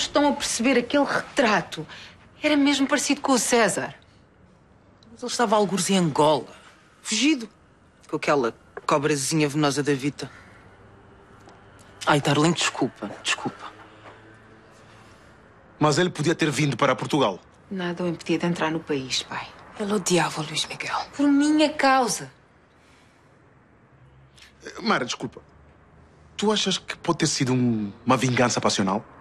estão a perceber aquele retrato. Era mesmo parecido com o César. Mas ele estava algures em Angola, fugido, com aquela cobrazinha venosa da Vita. Ai, Darling, desculpa, desculpa. Mas ele podia ter vindo para Portugal. Nada o impedia de entrar no país, pai. Ele odiava o Luís Miguel. Por minha causa. Eh, Mara, desculpa. Tu achas que pode ter sido um, uma vingança passional?